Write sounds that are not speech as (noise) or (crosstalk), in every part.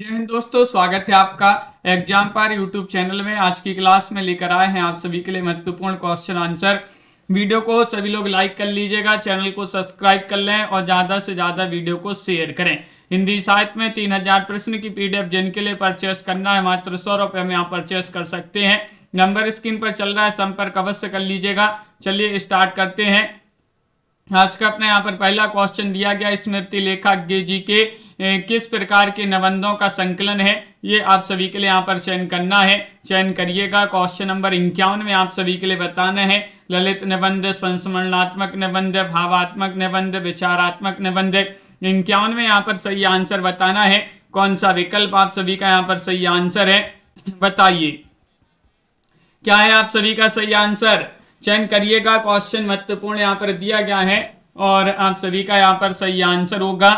जय हिंद दोस्तों स्वागत है आपका एग्जाम पार यूट्यूब चैनल में आज की क्लास में लेकर आए हैं आप सभी के लिए महत्वपूर्ण क्वेश्चन आंसर वीडियो को सभी लोग लाइक कर लीजिएगा चैनल को सब्सक्राइब कर लें और ज़्यादा से ज़्यादा वीडियो को शेयर करें हिंदी साहित्य में तीन हजार प्रश्न की पीडीएफ जिनके लिए परचेस करना है मात्र सौ रुपए में आप परचेस कर सकते हैं नंबर स्क्रीन पर चल रहा है संपर्क अवश्य कर लीजिएगा चलिए स्टार्ट करते हैं हर्षकप ने यहाँ पर पहला क्वेश्चन दिया गया स्मृति लेखा जी के किस प्रकार के निबंधों का संकलन है ये आप सभी के लिए यहाँ पर चयन करना है चयन करिएगा क्वेश्चन नंबर इक्यावन में आप सभी के लिए बताना है ललित निबंध संस्मरणात्मक निबंध भावात्मक निबंध विचारात्मक निबंध इक्यावन में यहाँ पर सही आंसर बताना है कौन सा विकल्प आप सभी का यहाँ पर सही आंसर है बताइए क्या है आप सभी का सही आंसर चयन करिएगा क्वेश्चन महत्वपूर्ण यहाँ पर दिया गया है और आप सभी का यहाँ पर सही आंसर होगा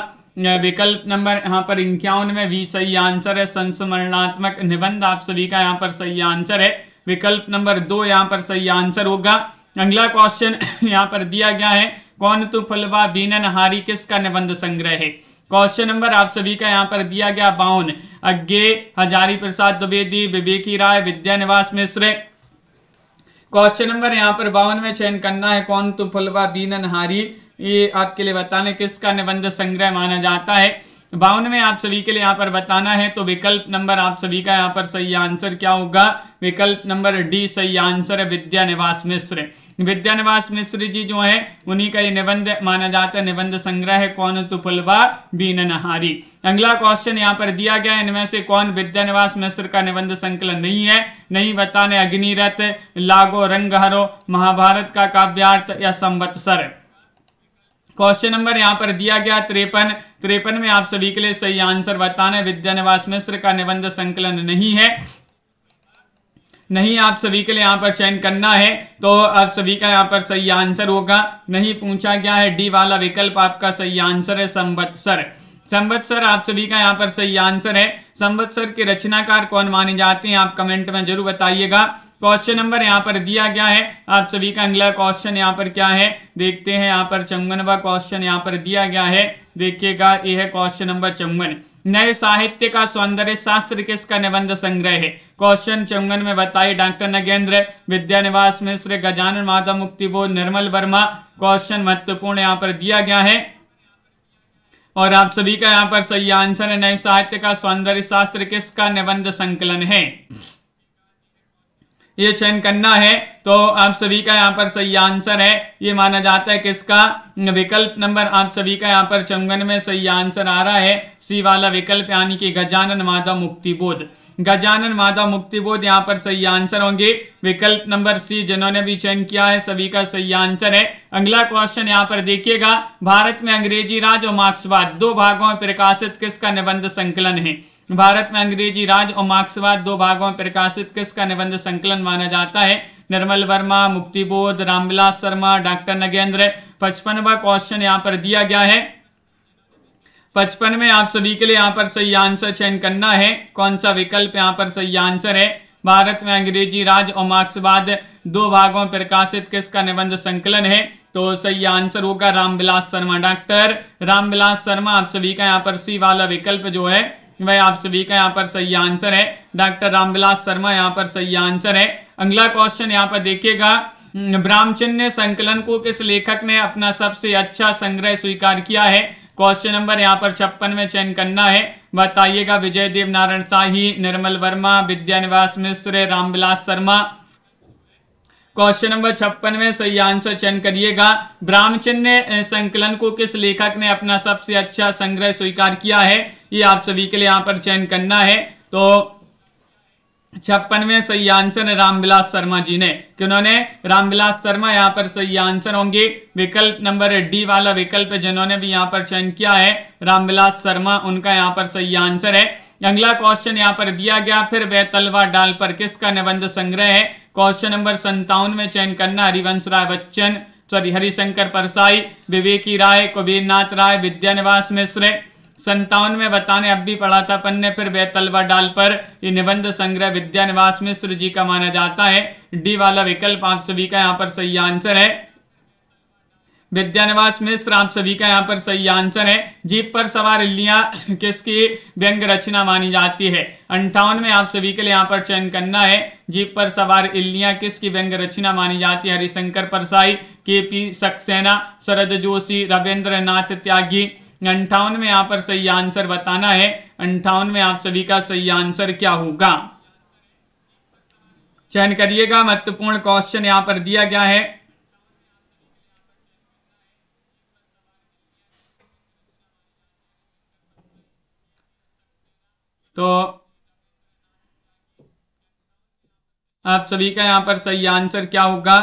विकल्प नंबर यहाँ पर इंक्यावन में भी सही आंसर है संस्मरणात्मक निबंध आप सभी का यहाँ पर सही आंसर है विकल्प नंबर दो यहाँ पर सही आंसर होगा अगला क्वेश्चन (laughs) यहाँ पर दिया गया है कौन तु फलवा बीनन हारी किसका निबंध संग्रह है क्वेश्चन नंबर आप सभी का यहाँ पर दिया गया बावन अज्ञे हजारी प्रसाद द्विवेदी विवेकी राय विद्यानिवास मिश्र क्वेश्चन नंबर यहाँ पर बावन में चयन करना है कौन फुलवा बीन हारी ये आपके लिए बताने किसका निबंध संग्रह माना जाता है बावनवे आप सभी के लिए यहाँ पर बताना है तो विकल्प नंबर आप सभी का यहाँ पर सही आंसर क्या होगा विकल्प नंबर डी सही आंसर है विद्या निवास मिश्र विद्या निवास मिश्र जी जो है उन्हीं का ये निबंध माना जाता है निबंध संग्रह है कौन तुपुलवा बीन नहारी अगला क्वेश्चन यहाँ पर दिया गया इनमें से कौन विद्या निवास मिश्र का निबंध संकलन नहीं है नहीं बताने अग्निरथ लागो रंगहरो महाभारत का काव्यार्थ या संवत्सर क्वेश्चन नंबर यहाँ पर दिया गया त्रेपन त्रेपन में आप सभी के लिए सही आंसर बताना है विद्यानिवास मिश्र का निबंध संकलन नहीं है नहीं आप सभी के लिए यहाँ पर चयन करना है तो आप सभी का यहाँ पर सही आंसर होगा नहीं पूछा गया है डी वाला विकल्प आपका सही आंसर है संवत्सर सर आप सभी का यहाँ पर सही आंसर है सर के रचनाकार कौन माने जाते हैं आप कमेंट में जरूर बताइएगा क्वेश्चन नंबर यहाँ पर दिया गया है आप सभी का अगला क्वेश्चन यहाँ पर क्या है देखते हैं यहाँ पर चौवनवा क्वेश्चन यहाँ पर दिया गया है देखिएगा ये है क्वेश्चन नंबर चौवन नए साहित्य का सौंदर्य शास्त्र किसका निबंध संग्रह है क्वेश्चन चौवन में बताइए डॉक्टर नगेंद्र विद्यानिवास मिश्र गजानन माता मुक्ति बोध निर्मल वर्मा क्वेश्चन महत्वपूर्ण यहाँ पर दिया गया है और आप सभी का यहाँ पर सही आंसर है नए साहित्य का सौंदर्य शास्त्र किसका निबंध संकलन है ये चयन करना है तो आप सभी का यहाँ पर सही आंसर है ये माना जाता है किसका विकल्प नंबर आप सभी का यहाँ पर चमगन में सही आंसर आ रहा है सी वाला विकल्प यानी कि गजानन मुक्ति मुक्तिबोध गजानन मादा मुक्तिबोध यहाँ पर सही आंसर होंगे विकल्प नंबर सी जिन्होंने भी चयन किया है सभी का सही आंसर है अगला क्वेश्चन यहाँ पर देखिएगा भारत में अंग्रेजी राज और मार्क्सवाद दो भागों में प्रकाशित किसका निबंध संकलन है भारत में अंग्रेजी राज और मार्क्सवाद दो भागों में प्रकाशित किसका निबंध संकलन माना जाता है निर्मल वर्मा मुक्तिबोध रामविलास शर्मा डॉक्टर नगेंद्र पचपनवा क्वेश्चन यहाँ पर दिया गया है पचपन में आप सभी के लिए यहाँ पर सही आंसर चयन करना है कौन सा विकल्प यहाँ पर सही आंसर है भारत में अंग्रेजी राज और मार्क्सवाद दो भागों में प्रकाशित किसका निबंध संकलन है तो सही आंसर होगा रामविलास शर्मा डॉक्टर रामविलास शर्मा आप सभी का यहाँ पर सी वाला विकल्प जो है भाई आप सभी का यहाँ पर सही आंसर है डॉक्टर रामविलास शर्मा यहाँ पर सही आंसर है अगला क्वेश्चन यहाँ पर देखिएगा ब्राह्मचन्य संकलन को किस लेखक ने अपना सबसे अच्छा संग्रह स्वीकार किया है क्वेश्चन नंबर यहाँ पर छप्पन में चयन करना है बताइएगा विजय देव नारायण शाही निर्मल वर्मा विद्यानिवास मिश्र रामविलास शर्मा क्वेश्चन नंबर छप्पन में सही आंसर चयन करिएगा ब्राह्मचन्य संकलन को किस लेखक ने अपना सबसे अच्छा संग्रह स्वीकार किया है ये आप सभी के लिए यहाँ पर चयन करना है तो छप्पन में सही आंसर है रामविलास शर्मा जी ने कि उन्होंने रामविलास शर्मा यहाँ पर सही आंसर होंगे विकल्प नंबर डी वाला विकल्प जिन्होंने भी यहाँ पर चयन किया है रामविलास शर्मा उनका यहाँ पर सही आंसर है अगला क्वेश्चन यहाँ पर दिया गया फिर वह तलवा डाल पर किसका निबंध संग्रह है क्वेश्चन नंबर संतावन में चयन करना हरिवंश राय बच्चन सॉरी हरिशंकर परसाई विवेकी राय कुबीरनाथ राय विद्यानिवास मिश्र संतावन में बताने अब भी पढ़ा था पन्ने पर बेतलवा डाल पर ये निबंध संग्रह विद्यानिवास मिश्र जी का माना जाता है डी वाला विकल्प आप सभी का यहाँ पर सही आंसर है विद्यानिवास मिश्र आप सभी का यहाँ पर सही आंसर है जीप पर सवार इल्लियां किसकी व्यंग रचना मानी जाती है अंठावन में आप सभी के लिए यहाँ पर चयन करना है जीप पर सवार इल्लियां किसकी व्यंग रचना मानी जाती है हरिशंकर परसाई के पी सक्सेना शरद जोशी रविन्द्र नाथ त्यागी अंठावन में यहाँ पर सही आंसर बताना है अंठावन में आप सभी का सही आंसर क्या होगा चयन करिएगा महत्वपूर्ण क्वेश्चन यहाँ पर दिया गया है तो आप सभी का यहां पर सही आंसर क्या होगा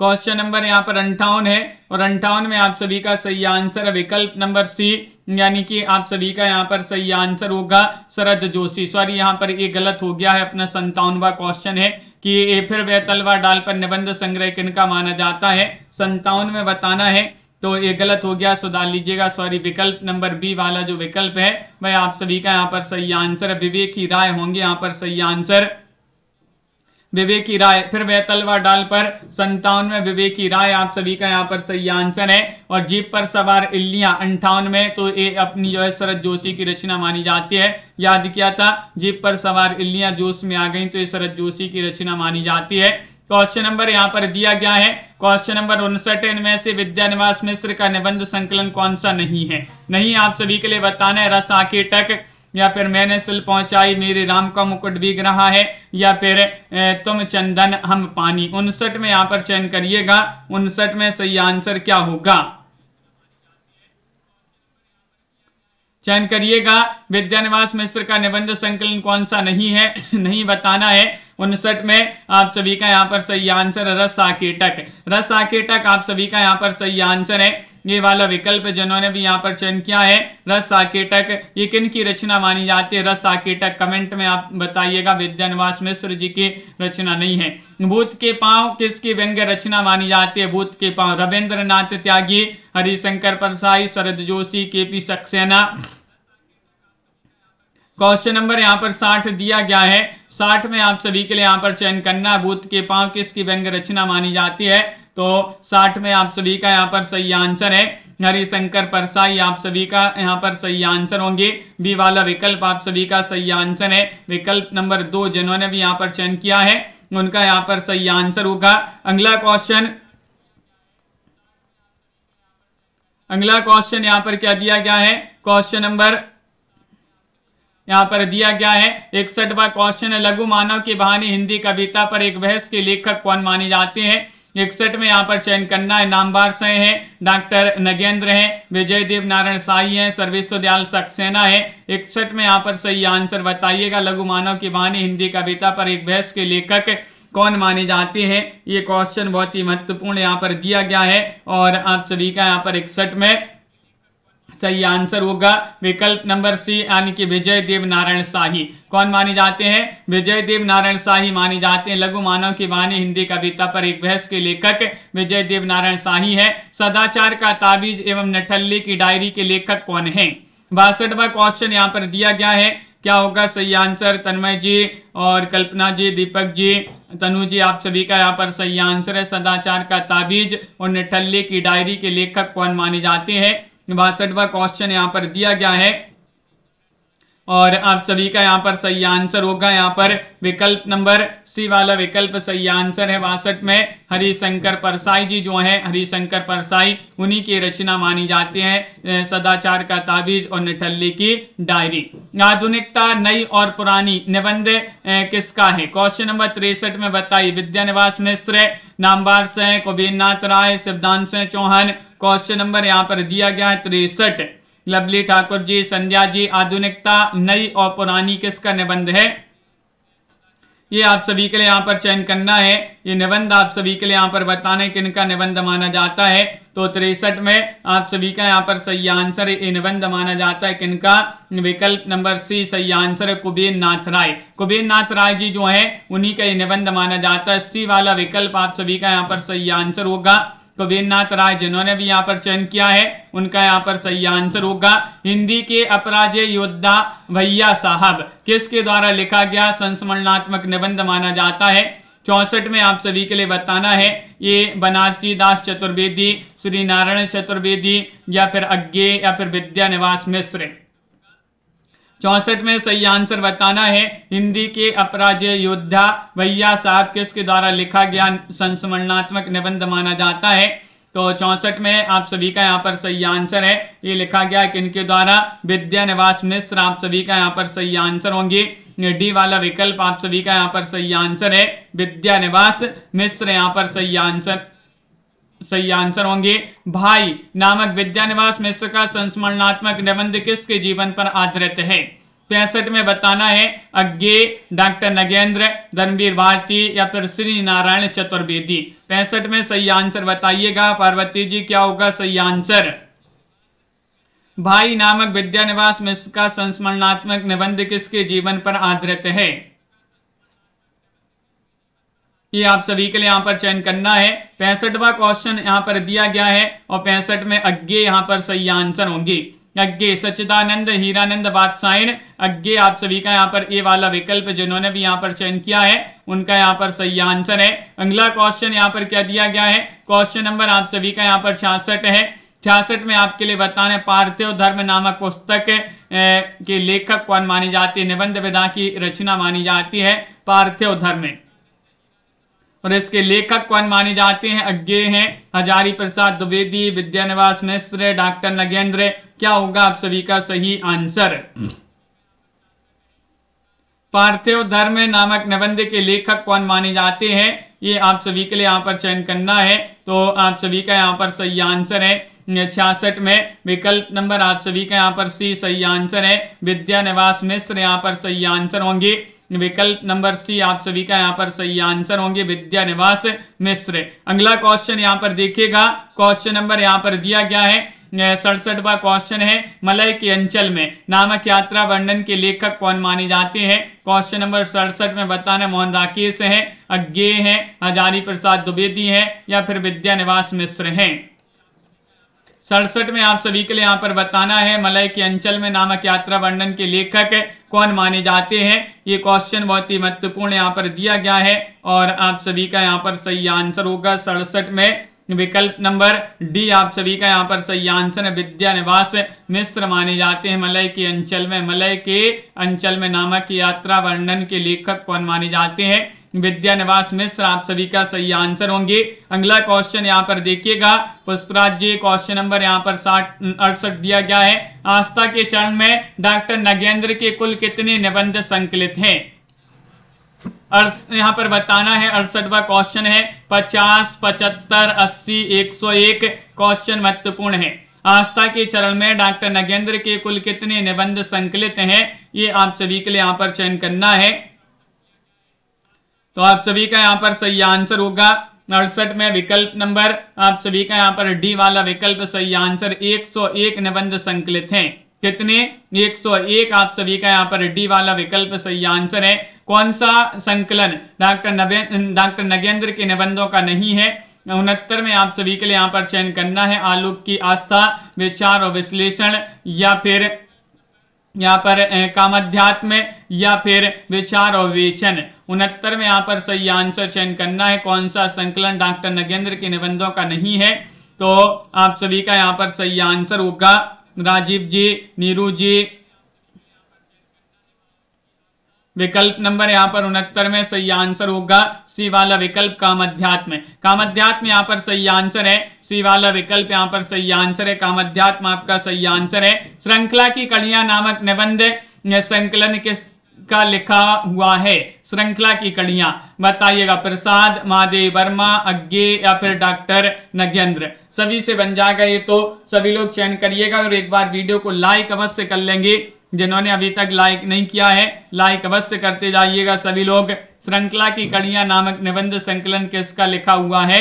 क्वेश्चन नंबर यहाँ पर अंठावन है और अंठावन में आप सभी का सही आंसर विकल्प नंबर सी यानी कि आप सभी का यहाँ पर सही आंसर होगा शरद जोशी सॉरी यहाँ पर ये गलत हो गया है अपना संतावनवा क्वेश्चन है कि ए फिर वह तलवा डाल पर निबंध संग्रह किनका माना जाता है संतावन में बताना है तो ये गलत हो गया सुधार लीजिएगा सॉरी विकल्प नंबर बी वाला जो विकल्प है वह आप सभी का यहाँ पर सही आंसर है विवेक की राय होंगे यहाँ पर सही आंसर विवेक की राय फिर वह तलवा डाल पर संतानवे विवेक की राय आप सभी का यहाँ पर सही आंसर है और जीप पर सवार इल्लिया अंठानवे तो ये अपनी जो है शरद जोशी की रचना मानी जाती है याद किया था जीप पर सवार इल्लियां जोश में आ गई तो ये शरद जोशी की रचना मानी जाती है क्वेश्चन नंबर यहाँ पर दिया गया है क्वेश्चन नंबर उनसठ इनमें से विद्या निवास मिश्र का निबंध संकलन कौन सा नहीं है नहीं आप सभी के लिए बताना है रस आके टक या फिर मैंने सुल पहुंचाई मेरे राम का मुकुट भीग रहा है या फिर तुम चंदन हम पानी उनसठ में यहाँ पर चयन करिएगा उनसठ में सही आंसर क्या होगा चयन करिएगा विद्यानिवास मिश्र का निबंध संकलन कौन सा नहीं है (laughs) नहीं बताना है उनसठ में आप सभी का यहाँ पर सही आंसर है रस आकेटक रस आकेटक आप सभी का यहाँ पर सही आंसर है ये वाला विकल्प जिन्होंने भी यहाँ पर चयन किया है रस साकेटक ये किन की रचना मानी जाती है रस साकेटक कमेंट में आप बताइएगा विद्यानिवास मिश्र जी की रचना नहीं है भूत के पांव किसकी व्यंग्य रचना मानी जाती है भूत के पांव रविंद्रनाथ त्यागी हरिशंकर परसाई शरद जोशी के पी सक्सेना क्वेश्चन नंबर यहाँ पर साठ दिया गया है साठ में आप सभी के लिए यहाँ पर चयन करना भूत के पांव किसकी व्यंग रचना मानी जाती है तो साठ में आप सभी का यहाँ पर सही आंसर है हरिशंकर परसाई आप सभी का यहाँ पर सही आंसर होंगे बी वाला विकल्प आप सभी का सही आंसर है विकल्प नंबर दो जिन्होंने भी यहाँ पर चयन किया है उनका यहाँ पर सही आंसर होगा अगला क्वेश्चन अगला क्वेश्चन यहाँ पर क्या दिया गया है क्वेश्चन नंबर यहाँ पर दिया गया है इकसठवा क्वेश्चन है लघु मानव की बहानी हिंदी कविता पर एक बहस के लेखक कौन माने जाते हैं इकसठ में यहाँ पर चयन करना है नामबार सह है डॉक्टर नगेंद्र हैं विजय देव नारायण साई हैं सर्वेश्वर दयाल सक्सेना है इकसठ में यहाँ पर सही आंसर बताइएगा लघु मानव की बहानी हिंदी कविता पर एक बहस के लेखक कौन माने जाते हैं ये क्वेश्चन बहुत ही महत्वपूर्ण यहाँ पर दिया गया है और आप सभी का यहाँ पर इकसठ में सही आंसर होगा विकल्प नंबर सी यानी कि विजय देव नारायण शाही कौन माने जाते हैं विजय देव नारायण शाही माने जाते हैं लघु मानव की वाणी हिंदी कविता पर एक बहस के लेखक विजय देव नारायण शाही है सदाचार का ताबीज एवं नठल्ली की डायरी के लेखक कौन है बासठवा क्वेश्चन यहाँ पर दिया गया है क्या होगा सही आंसर तन्मय जी और कल्पना जी दीपक जी तनु जी आप सभी का यहाँ पर सही आंसर है सदाचार का ताबीज और नठल्ले की डायरी के लेखक कौन माने जाते हैं बासठवा क्वेश्चन यहाँ पर दिया गया है और आप सभी का यहाँ पर सही आंसर होगा यहाँ पर विकल्प नंबर सी वाला विकल्प सही आंसर है बासठ में हरिशंकर परसाई जी जो है हरिशंकर परसाई उन्हीं की रचना मानी जाती है सदाचार का ताबीज और निठल्ली की डायरी आधुनिकता नई और पुरानी निबंध किसका है क्वेश्चन नंबर तिरसठ में बताई विद्या निवास मिश्र नामबार से कुबीरनाथ राय सिद्धांत सिंह चौहान क्वेश्चन नंबर यहाँ पर दिया गया है तिरसठ लवली ठाकुर जी संध्या जी आधुनिकता नई और पुरानी किसका निबंध है ये आप सभी के लिए यहाँ पर चयन करना है ये निबंध आप सभी के लिए यहाँ पर बताने किन का निबंध माना जाता है तो तिरसठ में आप सभी का यहाँ पर सही आंसर ये निबंध माना जाता है किनका विकल्प नंबर सी सही आंसर है कुबेर नाथ राय कुबेर नाथ राय जी जो है उन्हीं का ये निबंध माना जाता है सी वाला विकल्प आप सभी का यहाँ पर सही आंसर होगा कबीरनाथ तो राय जिन्होंने भी यहाँ पर चयन किया है उनका यहाँ पर सही आंसर होगा हिंदी के अपराजय योद्धा भैया साहब किसके द्वारा लिखा गया संस्मरणात्मक निबंध माना जाता है चौसठ में आप सभी के लिए बताना है ये बनारसी दास चतुर्वेदी श्री नारायण चतुर्वेदी या फिर अज्ञे या फिर विद्या निवास मिश्र चौसठ में सही आंसर बताना है हिंदी के अपराजय योद्धा भैया साहब किसके द्वारा लिखा गया संस्मरणात्मक निबंध माना जाता है तो चौसठ में आप सभी का यहाँ पर सही आंसर है ये लिखा गया किनके द्वारा विद्या निवास मिश्र आप सभी का यहाँ पर सही आंसर होंगे डी वाला विकल्प आप सभी का यहाँ पर सही आंसर है विद्या निवास मिश्र यहाँ पर सही आंसर सही आंसर होंगे भाई नामक विद्या निवास मिश्र का संस्मरणात्मक निबंध किसके जीवन पर आधारित है पैंसठ में बताना है अज्ञे डॉक्टर नगेंद्र धर्मवीर भारती या फिर श्री नारायण चतुर्वेदी पैंसठ में सही आंसर बताइएगा पार्वती जी क्या होगा सही आंसर भाई नामक विद्या निवास मिश्र का संस्मरणात्मक निबंध किसके जीवन पर आधारित है ये आप सभी के लिए यहाँ पर चयन करना है पैंसठवा क्वेश्चन यहाँ पर दिया गया है और पैंसठ में अज्ञे यहाँ पर सही आंसर होंगे अज्ञे सचिदानंद हीरानंद बादशाहन अज्ञे आप सभी का यहाँ पर ए वाला विकल्प जिन्होंने भी यहाँ पर चयन किया है उनका यहाँ पर सही आंसर है अगला क्वेश्चन यहाँ पर क्या दिया गया है क्वेश्चन नंबर आप सभी का यहाँ पर छियासठ है छियासठ में आपके लिए बताने पार्थिव धर्म नामक पुस्तक के लेखक कौन मानी जाती है निबंध विधा की रचना मानी जाती है पार्थिव धर्म और इसके लेखक कौन माने जाते हैं अज्ञे हैं हजारी प्रसाद द्विवेदी विद्यानिवास मिश्र डॉक्टर नगेंद्र क्या होगा आप सभी का सही आंसर पार्थिव धर्म नामक निबंध के लेखक कौन माने जाते हैं ये आप सभी के लिए यहाँ पर चयन करना है तो आप सभी का यहाँ पर सही आंसर है छियासठ में विकल्प नंबर आप सभी का यहाँ पर सी सही आंसर है विद्या निवास मिश्र यहाँ पर सही आंसर होंगे विकल्प नंबर सी आप सभी का यहाँ पर सही आंसर होंगे विद्या निवास मिश्र अगला क्वेश्चन यहाँ पर देखिएगा क्वेश्चन नंबर यहाँ पर दिया गया है सड़सठवा क्वेश्चन है मलय के अंचल में नामक यात्रा वर्णन के लेखक कौन माने जाते हैं क्वेश्चन नंबर सड़सठ में बताना मोहन राकेश है अज्ञे हैं हजारी प्रसाद द्विवेदी हैं या फिर विद्या निवास मिश्र हैं सड़सठ में आप सभी के लिए यहाँ पर बताना है मलय के अंचल में नामक यात्रा वर्णन के लेखक कौन माने जाते हैं ये क्वेश्चन बहुत ही महत्वपूर्ण यहाँ पर दिया गया है और आप सभी का यहाँ पर सही आंसर होगा सड़सठ में विकल्प नंबर डी आप सभी का यहाँ पर सही आंसर है विद्या निवास मिश्र माने जाते हैं मलय के अंचल में मलय के अंचल में नामक यात्रा वर्णन के लेखक कौन माने जाते हैं विद्या निवास मिश्र आप सभी का सही आंसर होंगे अगला क्वेश्चन यहाँ पर देखिएगा पुष्पराज जी क्वेश्चन नंबर यहाँ पर साठ अड़सठ दिया गया है आस्था के चरण में डॉक्टर नगेंद्र के कुल कितने निबंध संकलित हैं यहाँ पर बताना है अड़सठवा क्वेश्चन है पचास पचहत्तर अस्सी एक सौ एक क्वेश्चन महत्वपूर्ण है आस्था के चरण में डॉक्टर नगेंद्र के कुल कितने निबंध संकलित हैं ये आप सभी के लिए यहाँ पर चयन करना है तो आप सभी का यहाँ पर सही आंसर होगा अड़सठ में विकल्प नंबर आप सभी का यहाँ पर डी वाला विकल्प सही आंसर 101 निबंध संकलित हैं कितने 101 आप सभी का यहाँ पर डी वाला विकल्प सही आंसर है कौन सा संकलन डॉक्टर डॉक्टर नगेंद्र के निबंधों का नहीं है उनहत्तर में आप सभी के लिए यहाँ पर चयन करना है आलोक की आस्था विचार और विश्लेषण या फिर यहाँ पर काम अध्यात्म या फिर विचार और वेचन उनहत्तर में यहाँ पर सही आंसर चयन करना है कौन सा संकलन डॉक्टर नगेंद्र के निबंधों का नहीं है तो आप सभी का यहाँ पर सही आंसर होगा राजीव जी नीरू जी विकल्प नंबर यहाँ पर उनहत्तर में सही आंसर होगा सी वाला विकल्प कामध्यात्म कामध्यात्म यहाँ पर सही आंसर है सी वाला विकल्प यहाँ पर सही आंसर है कामध्यात्म आपका सही आंसर है श्रृंखला की कड़िया नामक निबंध संकलन किस का लिखा हुआ है श्रृंखला की कड़िया बताइएगा प्रसाद महादेव वर्मा अज्ञे या फिर डॉक्टर नगेंद्र सभी से बन जाएगा ये तो सभी लोग चयन करिएगा और एक बार वीडियो को लाइक अवश्य कर लेंगे जिन्होंने अभी तक लाइक नहीं किया है लाइक अवश्य करते जाइएगा सभी लोग श्रृंखला की कड़ियां नामक निबंध संकलन किसका लिखा हुआ है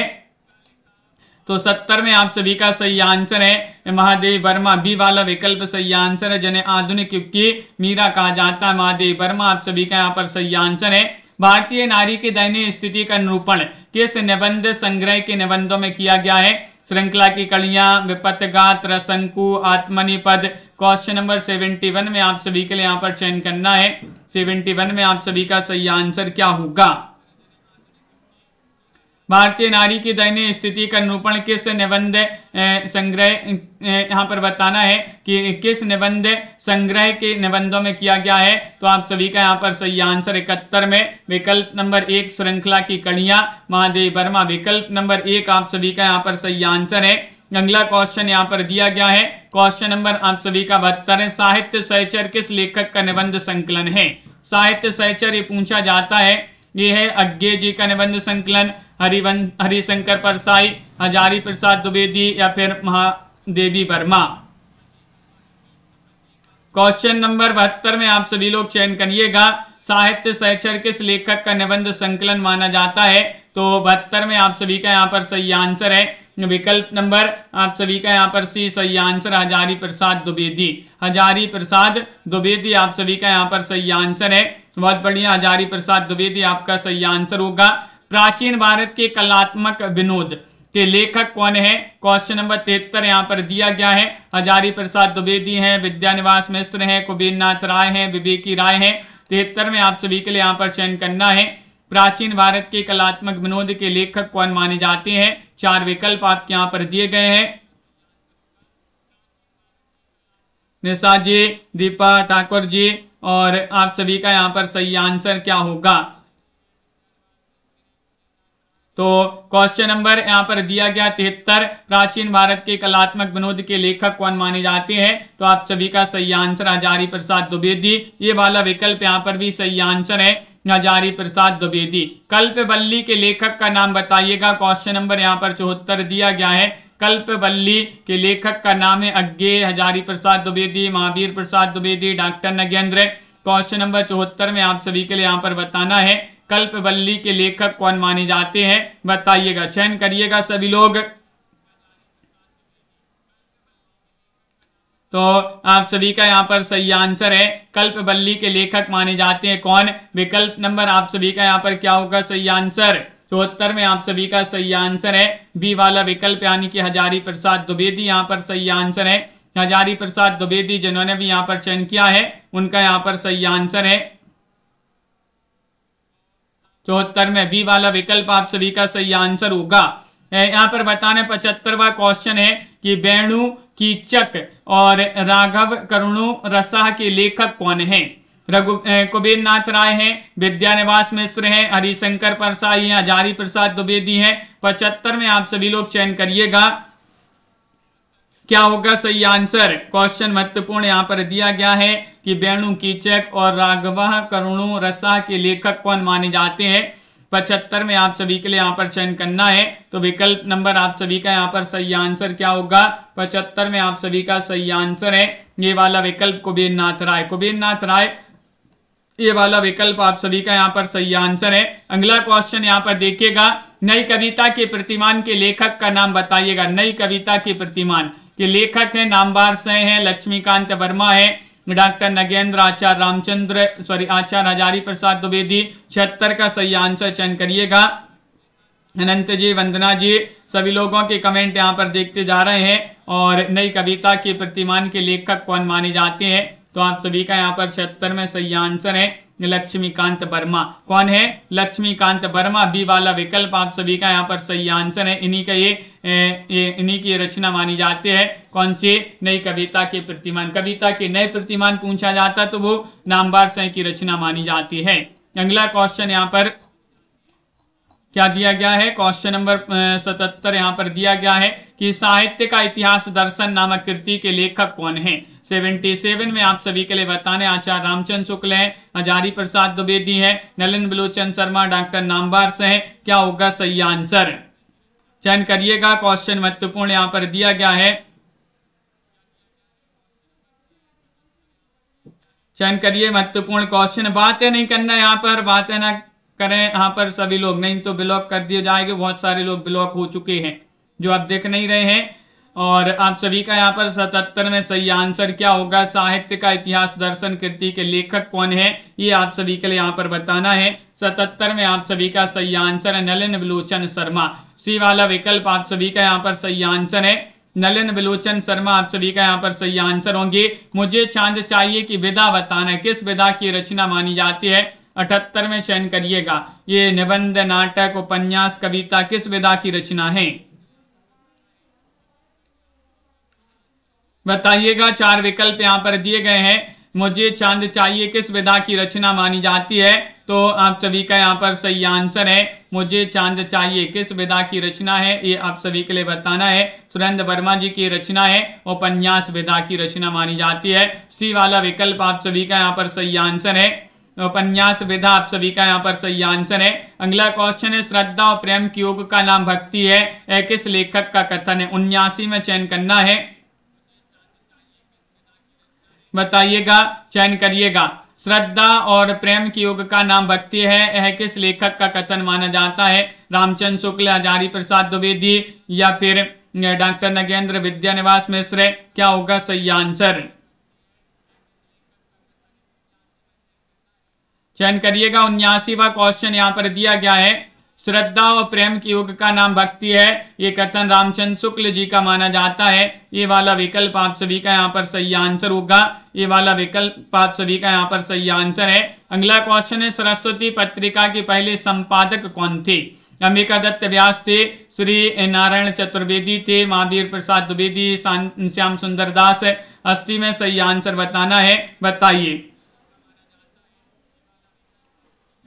तो सत्तर में आप सभी का सही आंसर है महादेव वर्मा बी वाला विकल्प सही आंसर है जिन्हें आधुनिक युग की मीरा कहा जाता है महादेव वर्मा आप सभी का यहाँ पर सही आंसर है भारतीय नारी की दयनीय स्थिति का निरूपण किस निबंध संग्रह के निबंधों में किया गया है श्रृंखला की कड़िया विपतगात रसंकु आत्मनिपद क्वेश्चन नंबर सेवेंटी वन में आप सभी के लिए यहाँ पर चयन करना है सेवेंटी वन में आप सभी का सही आंसर क्या होगा भारतीय नारी की दयनीय स्थिति का निरूपण किस निबंध संग्रह यहाँ पर बताना है कि किस निबंध संग्रह के निबंधों में किया गया है तो आप सभी का यहाँ पर सही आंसर इकहत्तर में विकल्प नंबर एक श्रृंखला की कड़िया महादेव वर्मा विकल्प नंबर एक आप सभी का यहाँ पर सही आंसर है अगला क्वेश्चन यहाँ पर दिया गया है क्वेश्चन नंबर आप सभी का बहत्तर है साहित्य सहचर किस लेखक का निबंध संकलन है साहित्य सहचर ये पूछा जाता है ये है अज्ञे जी का निबंध संकलन हरिवं हरिशंकर परसाई हजारी प्रसाद द्विवेदी या फिर महादेवी वर्मा क्वेश्चन नंबर बहत्तर में आप सभी लोग चयन करिएगा साहित्य शैक्षर किस लेखक का निबंध संकलन माना जाता है तो बहत्तर में आप सभी का यहाँ पर सही आंसर है विकल्प नंबर आप सभी का यहाँ पर सी सही आंसर हजारी प्रसाद द्विवेदी हजारी प्रसाद द्विवेदी आप सभी का यहाँ पर सही आंसर है बहुत बढ़िया हजारी प्रसाद द्विवेदी आपका सही आंसर होगा प्राचीन भारत के कलात्मक विनोद के लेखक कौन है क्वेश्चन नंबर तिहत्तर यहाँ पर दिया गया है हजारी प्रसाद द्विवेदी हैं विद्यानिवास मिश्र हैं नाथ राय हैं विवेकी राय हैं तिहत्तर में आप सभी के लिए यहाँ पर चयन करना है प्राचीन भारत के कलात्मक विनोद के लेखक कौन माने जाते हैं चार विकल्प आपके यहां पर दिए गए हैं निशा जी दीपा ठाकुर जी और आप सभी का यहां पर सही आंसर क्या होगा तो क्वेश्चन नंबर यहाँ पर दिया गया तिहत्तर प्राचीन भारत के कलात्मक विनोद के लेखक कौन माने जाते हैं तो आप सभी का सही आंसर हजारी प्रसाद द्विवेदी ये वाला विकल्प यहाँ पर भी सही आंसर है हजारी प्रसाद द्विवेदी कल्पवल्ली के लेखक का नाम बताइएगा क्वेश्चन नंबर यहाँ पर चौहत्तर दिया गया है कल्पवल्ली के लेखक का नाम है Agyeya Hazari Prasad Dwivedi Mahavir Prasad Dwivedi doctor Nagendra question number चौहत्तर में आप सभी के लिए यहाँ पर बताना है कल्पवल्ली के लेखक कौन माने जाते हैं बताइएगा चयन करिएगा सभी लोग तो आप सभी का यहाँ पर सही आंसर है कल्पवल्ली के लेखक माने जाते हैं कौन विकल्प नंबर आप सभी का यहाँ पर क्या होगा सही आंसर चौहत्तर में आप सभी का सही आंसर है बी वाला विकल्प यानी कि हजारी प्रसाद द्विवेदी यहाँ पर सही आंसर है हजारी प्रसाद द्विवेदी जिन्होंने भी यहाँ पर चयन किया है उनका यहाँ पर सही आंसर है चौहत्तर में बी वाला विकल्प आप सभी का सही आंसर होगा यहाँ पर बताने पचहत्तरवा क्वेश्चन है कि वेणु कीचक और राघव करुणु रसाह के लेखक कौन है रघु कुबेर नाथ राय हैं विद्यानिवास मिश्र हैं हरिशंकर परसाई या जारी प्रसाद द्विवेदी हैं पचहत्तर में आप सभी लोग चयन करिएगा क्या होगा सही आंसर क्वेश्चन महत्वपूर्ण यहाँ पर दिया गया है कि वेणु कीचक और राघवा करुणु रसा के लेखक कौन माने जाते हैं पचहत्तर में आप सभी के लिए यहाँ पर चयन करना है तो विकल्प नंबर आप सभी का यहाँ पर सही आंसर क्या होगा पचहत्तर में आप सभी का सही आंसर है ये वाला विकल्प कुबेर नाथ राय कुबेर नाथ राय ये वाला विकल्प आप सभी का यहाँ पर सही आंसर है अगला क्वेश्चन यहाँ पर देखिएगा नई कविता के प्रतिमान के लेखक का नाम बताइएगा नई कविता के प्रतिमान के लेखक हैं नामबार से हैं लक्ष्मीकांत वर्मा है डॉक्टर नगेंद्र आचार्य रामचंद्र सॉरी आचार्य हजारी प्रसाद द्विवेदी छिहत्तर का सही आंसर चयन करिएगा अनंत जी वंदना जी सभी लोगों के कमेंट यहाँ पर देखते जा रहे हैं और नई कविता के प्रतिमान के लेखक कौन माने जाते हैं तो आप सभी का यहाँ पर छिहत्तर में सही आंसर है लक्ष्मीकांत वर्मा कौन है लक्ष्मीकांत वर्मा बी वाला विकल्प आप सभी का यहाँ पर सही आंसर है इन्हीं का ये इन्हीं की रचना मानी जाती है कौन सी नई कविता के प्रतिमान कविता के नए प्रतिमान पूछा जाता तो वो नामबार सह की रचना मानी जाती है अगला क्वेश्चन यहाँ पर क्या दिया गया है क्वेश्चन नंबर सतहत्तर यहाँ पर दिया गया है कि साहित्य का इतिहास दर्शन नामक कृति के लेखक कौन है 77 में आप सभी के लिए बताने आचार्य रामचंद्र शुक्ल है हजारी प्रसाद द्विवेदी है नलिन बिलोचन शर्मा डॉक्टर नामबार से है क्या होगा सही आंसर चयन करिएगा क्वेश्चन महत्वपूर्ण यहाँ पर दिया गया है चयन करिए महत्वपूर्ण क्वेश्चन बातें नहीं करना यहाँ पर बातें ना करें यहाँ पर सभी लोग नहीं तो ब्लॉक कर दिए जाएंगे बहुत सारे लोग ब्लॉक हो चुके हैं जो आप देख नहीं रहे हैं और आप सभी का यहाँ पर सतहत्तर में सही आंसर क्या होगा साहित्य का इतिहास दर्शन कृति के लेखक कौन है ये आप सभी के लिए यहाँ पर बताना है सतहत्तर में आप सभी का सही आंसर है नलिन विलोचन शर्मा सी वाला विकल्प आप सभी का यहाँ पर सही आंसर है नलिन विलोचन शर्मा आप सभी का यहाँ पर सही आंसर होंगे मुझे चांद चाहिए कि विदा बताना किस विदा की रचना मानी जाती है अठहत्तर में चयन करिएगा ये निबंध नाटक उपन्यास कविता किस विधा की रचना है बताइएगा चार विकल्प यहाँ पर दिए गए हैं मुझे चांद चाहिए किस विधा की रचना मानी जाती है तो आप सभी का यहाँ पर सही आंसर है मुझे चांद चाहिए किस विधा की रचना है ये आप सभी के लिए बताना है सुरेंद्र वर्मा जी की रचना है उपन्यास विधा की रचना मानी जाती है सी वाला विकल्प आप सभी का यहाँ पर सही आंसर है उपन्यास विधा आप सभी का यहाँ पर सही आंसर है अगला क्वेश्चन है श्रद्धा और प्रेम के योग का नाम भक्ति है किस लेखक का कथन है उन्यासी में चयन करना है बताइएगा चयन करिएगा श्रद्धा और प्रेम के योग का नाम भक्ति है यह किस लेखक का कथन माना जाता है रामचंद्र शुक्ल हजारी प्रसाद द्विवेदी या फिर डॉक्टर नगेंद्र विद्यानिवास मिश्र क्या होगा सही आंसर चयन करिएगा उन्यासीवा क्वेश्चन यहां पर दिया गया है श्रद्धा और प्रेम के योग का नाम भक्ति है ये कथन रामचंद्र शुक्ल जी का माना जाता है ये वाला विकल्प आप सभी का यहाँ पर सही आंसर होगा ये वाला विकल्प आप सभी का यहाँ पर सही आंसर है अगला क्वेश्चन है सरस्वती पत्रिका के पहले संपादक कौन थे अंबिका दत्त व्यास थे श्री नारायण चतुर्वेदी थे महावीर प्रसाद द्विवेदी श्याम सुंदर दास अस्थि में सही आंसर बताना है बताइए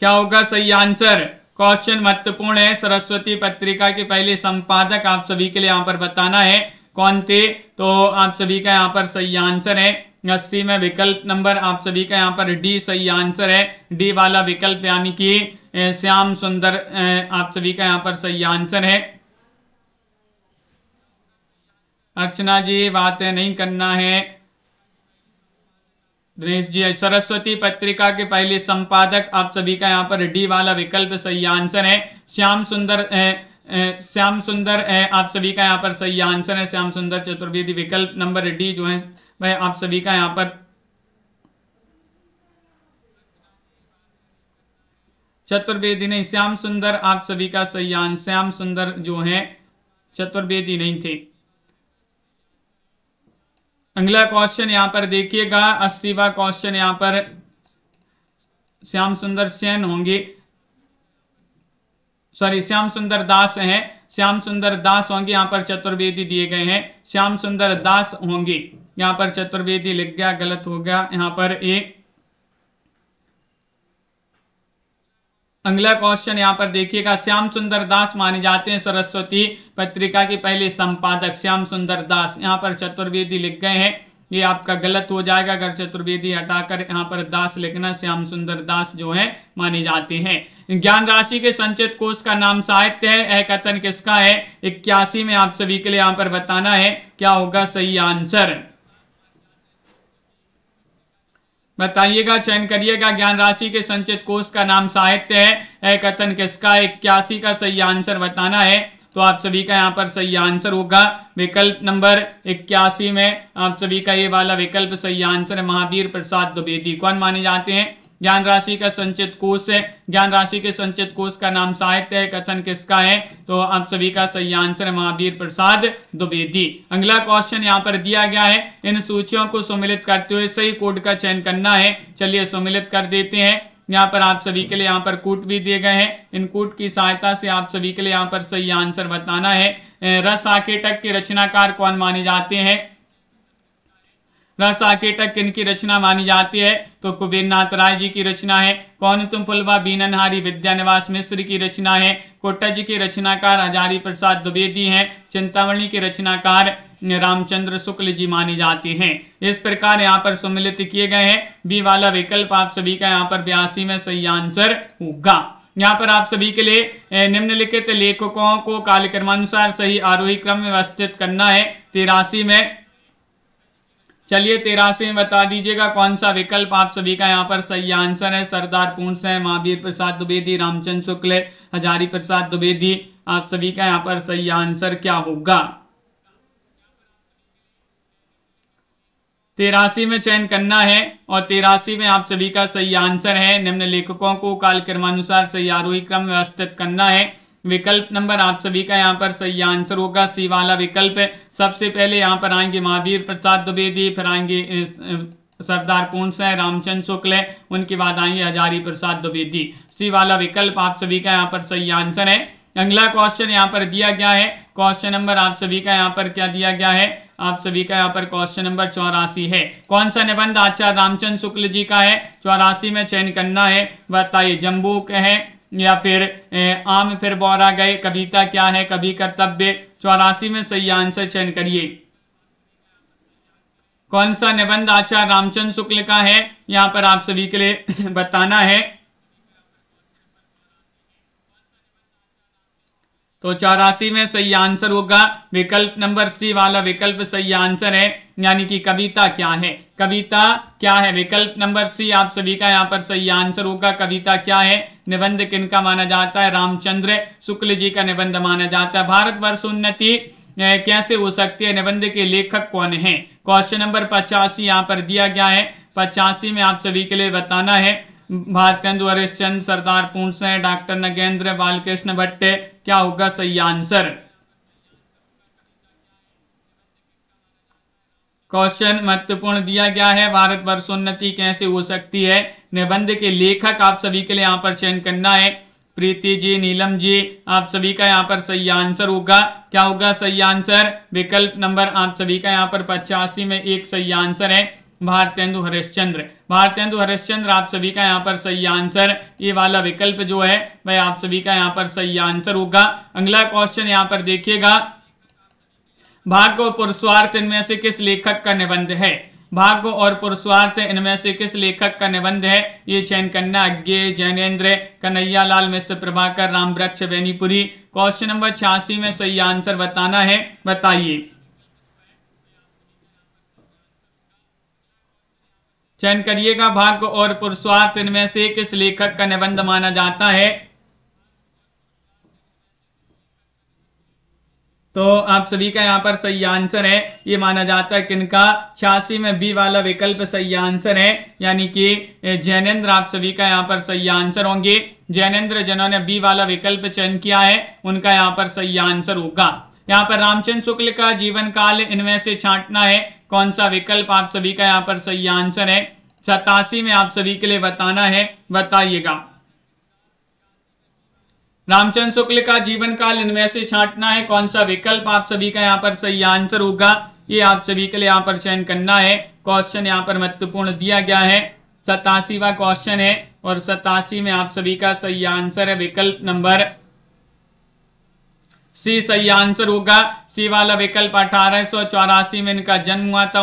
क्या होगा सही आंसर क्वेश्चन महत्वपूर्ण है सरस्वती पत्रिका के पहले संपादक आप सभी के लिए यहाँ पर बताना है कौन थे तो आप सभी का यहाँ पर सही आंसर है अस्सी में विकल्प नंबर आप सभी का यहाँ पर डी सही आंसर है डी वाला विकल्प यानी कि श्याम सुंदर आप सभी का यहाँ पर सही आंसर है अर्चना जी बातें नहीं करना है दिनेश जी सरस्वती पत्रिका के पहले संपादक आप सभी का यहाँ पर डी वाला विकल्प सही आंसर है श्याम सुंदर श्याम सुंदर आप सभी का यहाँ पर सही आंसर है श्याम सुंदर चतुर्वेदी विकल्प नंबर डी जो है वह आप सभी का यहाँ पर चतुर्वेदी नहीं श्याम सुंदर आप सभी का सही आंसर श्याम सुंदर जो है चतुर्वेदी नहीं थे अगला क्वेश्चन यहां पर देखिएगा अस्सीवा क्वेश्चन यहाँ पर श्याम सुंदर सेन होंगे सॉरी श्याम सुंदर दास हैं श्याम सुंदर दास होंगे यहां पर चतुर्वेदी दिए गए हैं श्याम सुंदर दास होंगे यहां पर चतुर्वेदी लिख गया गलत हो गया यहां पर एक अगला क्वेश्चन यहाँ पर देखिएगा श्याम सुंदर दास माने जाते हैं सरस्वती पत्रिका के पहले संपादक श्याम सुंदर दास यहाँ पर चतुर्वेदी लिख गए हैं ये आपका गलत हो जाएगा अगर चतुर्वेदी हटाकर यहाँ पर दास लिखना श्याम सुंदर दास जो है माने जाते हैं ज्ञान राशि के संचित कोष का नाम साहित्य है कथन किसका है इक्यासी में आप सभी के लिए यहाँ पर बताना है क्या होगा सही आंसर बताइएगा चयन करिएगा ज्ञान राशि के संचित कोष का नाम साहित्य है कथन किसका इक्यासी का सही आंसर बताना है तो आप सभी का यहाँ पर सही आंसर होगा विकल्प नंबर इक्यासी में आप सभी का ये वाला विकल्प सही आंसर है महावीर प्रसाद द्विवेदी कौन माने जाते हैं ज्ञान राशि का संचित कोष है ज्ञान राशि के संचित कोष का नाम साहित्य है कथन किसका है तो आप सभी का सही आंसर है महावीर प्रसाद द्विवेदी अगला क्वेश्चन यहाँ पर दिया गया है इन सूचियों को सम्मिलित करते हुए सही कोड का चयन करना है चलिए सम्मिलित कर देते हैं यहाँ पर आप सभी के लिए यहाँ पर कूट भी दिए गए हैं इन कूट की सहायता से आप सभी के लिए यहाँ पर सही आंसर बताना है रस आकेटक के रचनाकार कौन माने जाते हैं रस आकेटक किनकी रचना मानी जाती है तो कुबेरनाथ राय जी की रचना है कौन तुम पुलवा बीनहारी विद्यानिवास मिश्र की रचना है कोटा जी के रचनाकार हजारी प्रसाद द्विवेदी हैं चिंतावणी के रचनाकार रामचंद्र शुक्ल जी माने जाते हैं इस प्रकार यहाँ पर सम्मिलित किए गए हैं बी वाला विकल्प आप सभी का यहाँ पर बयासी में सही आंसर होगा यहाँ पर आप सभी के लिए निम्नलिखित लेखकों को कालक्रमानुसार सही आरोही क्रम में व्यवस्थित करना है तिरासी में चलिए तेरासी में बता दीजिएगा कौन सा विकल्प आप सभी का यहाँ पर सही आंसर है सरदार पूर्ण है महावीर प्रसाद द्विवेदी रामचंद्र शुक्ल हजारी प्रसाद द्विवेदी आप सभी का यहाँ पर सही आंसर क्या होगा तेरासी में चयन करना है और तेरासी में आप सभी का सही आंसर है निम्न लेखकों को काल क्रमानुसार सही आरोही क्रम व्यवस्थित करना है विकल्प नंबर आप सभी का यहाँ पर सही आंसर होगा सी वाला विकल्प है सबसे पहले यहाँ पर आएंगे महावीर प्रसाद द्विवेदी फिर आएंगे सरदार पूंस है रामचंद्र शुक्ल है उनके बाद आएंगे हजारी प्रसाद द्विवेदी सी वाला विकल्प आप सभी का यहाँ पर सही आंसर है अगला क्वेश्चन यहाँ पर दिया गया है क्वेश्चन नंबर आप सभी का यहाँ पर क्या दिया गया है आप सभी का यहाँ पर क्वेश्चन नंबर चौरासी है कौन सा निबंध आचार्य रामचंद्र शुक्ल जी का है चौरासी में चयन करना है बताइए जम्बू है या फिर आम फिर बौरा गए कविता क्या है कभी कर्तव्य चौरासी में सही आंसर चयन करिए कौन सा निबंध आचार्य रामचंद्र शुक्ल का है यहाँ पर आप सभी के लिए (laughs) बताना है तो चौरासी में सही आंसर होगा विकल्प नंबर सी वाला विकल्प सही आंसर है यानी कि कविता क्या है कविता क्या है विकल्प नंबर सी आप सभी का यहाँ पर सही आंसर होगा कविता क्या है निबंध किनका माना जाता है रामचंद्र शुक्ल जी का निबंध माना जाता है भारत वर्ष उन्नति कैसे हो सकती है निबंध के लेखक कौन है क्वेश्चन नंबर पचासी यहाँ पर दिया गया है पचासी में आप सभी के लिए बताना है भारतेंदु हरिश्चंद सरदार पूंसे डॉक्टर नगेंद्र बालकृष्ण भट्टे क्या होगा सही आंसर क्वेश्चन महत्वपूर्ण दिया गया है भारत वर्षोन्नति कैसे हो सकती है निबंध के लेखक आप सभी के लिए यहाँ पर चयन करना है प्रीति जी नीलम जी आप सभी का यहाँ पर सही आंसर होगा क्या होगा सही आंसर विकल्प नंबर आप सभी का यहाँ पर पचासी में एक सही आंसर है भारतेंदु हरिश्चंद्र भारतेंदु हरिश्चंद्र आप सभी का यहाँ पर सही आंसर ये वाला विकल्प जो है वह आप सभी का यहाँ पर सही आंसर होगा अगला क्वेश्चन यहाँ पर देखिएगा भाग्य और पुरुषार्थ इनमें से किस लेखक का निबंध है भाग्य और पुरुषार्थ इनमें से किस लेखक का निबंध है ये चयन करना अज्ञे जैनेन्द्र कन्हैया लाल मिश्र प्रभाकर रामवृक्ष बेनीपुरी क्वेश्चन नंबर छियासी में सही आंसर बताना है बताइए चयन करिएगा भाग्य और पुरुषार्थ इनमें से किस लेखक का निबंध माना जाता है तो आप सभी का यहाँ पर सही आंसर है ये माना जाता है किनका छियासी में बी वाला विकल्प सही आंसर है यानी कि जैनेन्द्र आप सभी का यहाँ पर सही आंसर होंगे जैनेन्द्र जिन्होंने बी वाला विकल्प चयन किया है उनका यहाँ पर सही आंसर होगा यहाँ पर रामचंद्र शुक्ल का जीवन काल इनमें से छांटना है कौन सा विकल्प आप सभी का यहाँ पर सही आंसर है सतासी में आप सभी के लिए बताना है बताइएगा रामचंद्र शुक्ल का जीवन काल इनमें से छांटना है कौन सा विकल्प आप सभी का यहाँ पर सही आंसर होगा ये आप सभी के लिए यहाँ पर चयन करना है क्वेश्चन यहाँ पर महत्वपूर्ण दिया गया है सतासीवा क्वेश्चन है और सतासी में आप सभी का सही आंसर है विकल्प नंबर सी सही आंसर होगा सी वाला विकल्प अठारह में इनका जन्म हुआ था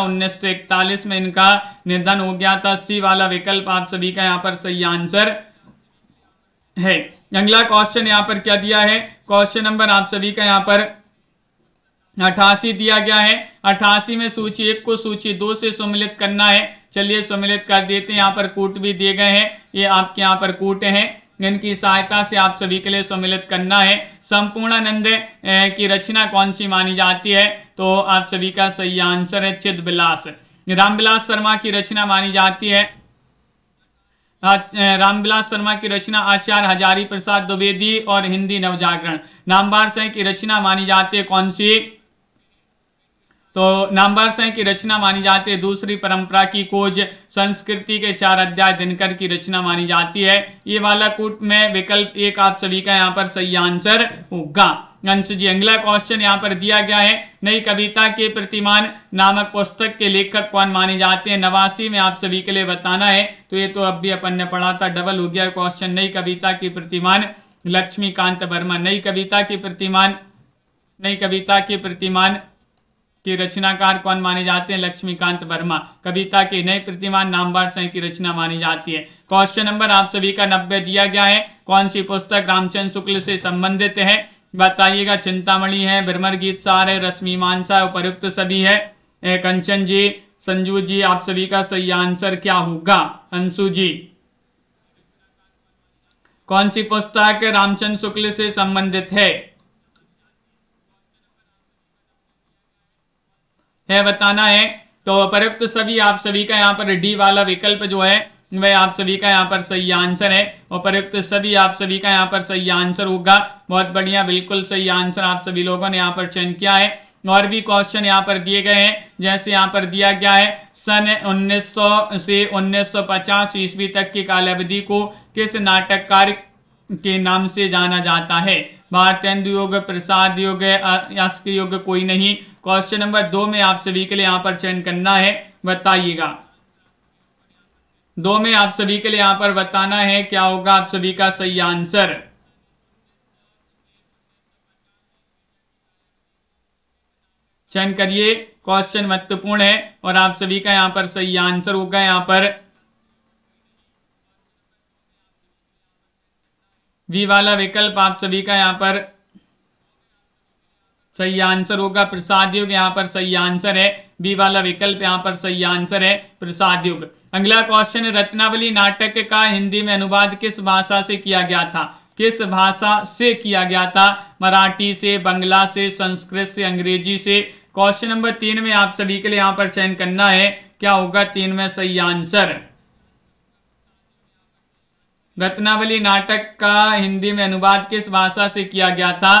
इकतालीस में इनका निधन हो गया था सी वाला विकल्प आप सभी का यहाँ पर सही आंसर है अगला क्वेश्चन यहाँ पर क्या दिया है क्वेश्चन नंबर आप सभी का यहाँ पर अठासी दिया गया है अठासी में सूची एक को सूची दो से सम्मिलित करना है चलिए सम्मिलित कर देते हैं यहाँ पर कूट भी दिए गए हैं ये आपके यहाँ पर कूट हैं जिनकी सहायता से आप सभी के लिए सम्मिलित करना है संपूर्णानंद की रचना कौन सी मानी जाती है तो आप सभी का सही आंसर है चिद बिलास रामबिलास शर्मा की रचना मानी जाती है रामविलास शर्मा की रचना आचार्य हजारी प्रसाद द्विवेदी और हिंदी नवजागरण नामबार सिंह की रचना मानी जाती है कौन सी तो नंबर्स हैं की रचना मानी जाती है दूसरी परंपरा की खोज संस्कृति के चार अध्याय दिनकर की रचना मानी जाती है ये वाला कूट में विकल्प एक आप सभी का यहाँ पर सही आंसर होगा अंश जी अगला क्वेश्चन यहाँ पर दिया गया है नई कविता के प्रतिमान नामक पुस्तक के लेखक कौन माने जाते हैं नवासी में आप सभी के लिए बताना है तो ये तो अब भी अपन ने पढ़ा था डबल हो गया क्वेश्चन नई कविता की प्रतिमान लक्ष्मीकांत वर्मा नई कविता की प्रतिमान नई कविता की प्रतिमान के रचनाकार कौन माने जाते हैं लक्ष्मीकांत वर्मा कविता के नए प्रतिमान नामवार संघ की रचना मानी जाती है क्वेश्चन नंबर आप सभी का नब्बे दिया गया है कौन सी पुस्तक रामचंद्र शुक्ल से संबंधित है बताइएगा चिंतामणि है भ्रमर गीत सार है रश्मि मानसा उपयुक्त सभी है कंचन जी संजू जी आप सभी का सही आंसर क्या होगा अंशु जी कौन सी पुस्तक रामचंद्र शुक्ल से संबंधित है है बताना है तो उपरुक्त सभी आप सभी का यहाँ पर डी वाला विकल्प जो है वह आप सभी का यहाँ पर सही आंसर है उपयुक्त सभी आप सभी का यहाँ पर सही आंसर होगा बहुत बढ़िया बिल्कुल सही आंसर आप सभी लोगों ने यहाँ पर चयन किया है और भी क्वेश्चन यहाँ पर दिए गए हैं जैसे यहाँ पर दिया गया है सन 1900 से 1950 ईस्वी तक की कालावधि को किस नाटककार के नाम से जाना जाता है भारतेंद्र योग प्रसाद योग यास्क योग कोई नहीं क्वेश्चन नंबर दो में आप सभी के लिए यहाँ पर चयन करना है बताइएगा दो में आप सभी के लिए यहां पर बताना है क्या होगा आप सभी का सही आंसर चयन करिए क्वेश्चन महत्वपूर्ण है और आप सभी का यहां पर सही आंसर होगा यहां पर वी वाला विकल्प आप सभी का यहाँ पर सही आंसर होगा प्रसाद युग यहाँ पर सही आंसर है बी वाला विकल्प यहाँ पर सही आंसर है प्रसाद युग अगला क्वेश्चन है रत्नावली नाटक का हिंदी में अनुवाद किस भाषा से किया गया था किस भाषा से किया गया था मराठी से बंगला से संस्कृत से अंग्रेजी से क्वेश्चन नंबर तीन में आप सभी के लिए यहाँ पर चयन करना है क्या होगा तीन में सही आंसर रत्नावली नाटक का हिंदी में अनुवाद किस भाषा से किया गया था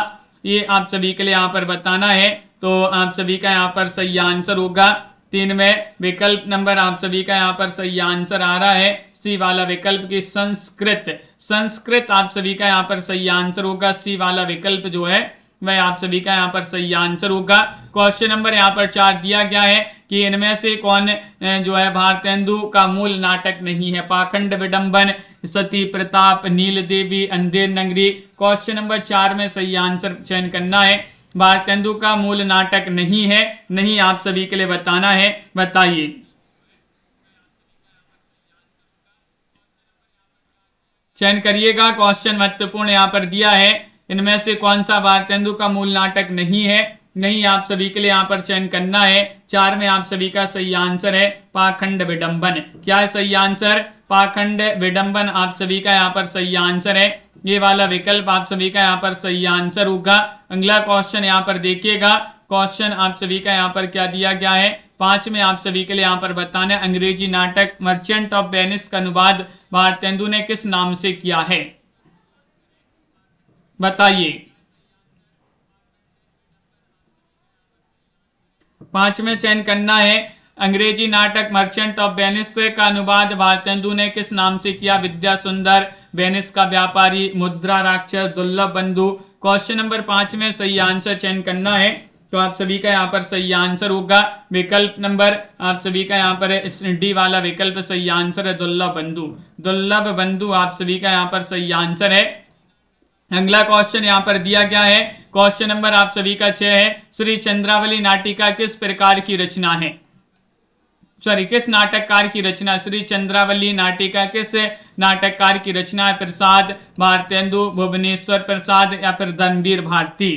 ये आप सभी के लिए यहाँ पर बताना है तो आप सभी का यहाँ पर सही आंसर होगा तीन में विकल्प नंबर आप सभी का यहाँ पर सही आंसर आ रहा है सी वाला विकल्प की संस्कृत संस्कृत आप सभी का यहाँ पर सही आंसर होगा सी वाला विकल्प जो है वह आप सभी का यहाँ पर सही आंसर होगा क्वेश्चन नंबर यहाँ पर चार दिया गया है कि इनमें से कौन जो है भारतेंदु का मूल नाटक नहीं है पाखंड विडंबन सती प्रताप नील देवी अंधेर नगरी क्वेश्चन नंबर चार में सही आंसर चयन करना है भारतेंदु का मूल नाटक नहीं है नहीं आप सभी के लिए बताना है बताइए चयन करिएगा क्वेश्चन महत्वपूर्ण यहाँ पर दिया है इनमें से कौन सा भारतेंदु का मूल नाटक नहीं है नहीं आप सभी के लिए यहाँ पर चयन करना है चार में आप सभी का सही आंसर है पाखंड विडंबन क्या है सही आंसर पाखंड विडंबन आप सभी का यहाँ पर सही आंसर है ये वाला विकल्प आप सभी का यहाँ पर सही आंसर होगा अगला क्वेश्चन यहाँ पर देखिएगा क्वेश्चन आप सभी का यहाँ पर क्या दिया गया है पांच में आप सभी के लिए यहाँ पर बताना है अंग्रेजी नाटक मर्चेंट ऑफ बेनिस का अनुवाद भारतेंदु ने किस नाम से किया है बताइए पांच में चयन करना है अंग्रेजी नाटक मर्चेंट ऑफ बेनिस का अनुवाद भारतेंदु ने किस नाम से किया विद्या सुंदर बेनिस का व्यापारी मुद्रा राक्षस दुर्लभ बंधु क्वेश्चन नंबर पांच में सही आंसर चयन करना है तो आप सभी का यहाँ पर सही आंसर होगा विकल्प नंबर आप सभी का यहाँ पर डी वाला विकल्प सही आंसर है दुर्लभ बंधु दुर्लभ बंधु आप सभी का यहाँ पर सही आंसर है अगला क्वेश्चन यहाँ पर दिया गया है क्वेश्चन नंबर आप सभी का छह है श्री चंद्रावली नाटिका किस प्रकार की रचना है सॉरी किस नाटककार की रचना श्री चंद्रावली नाटिका किस नाटककार की रचना है प्रसाद भारतेंदु भुवनेश्वर प्रसाद या फिर धनवीर भारती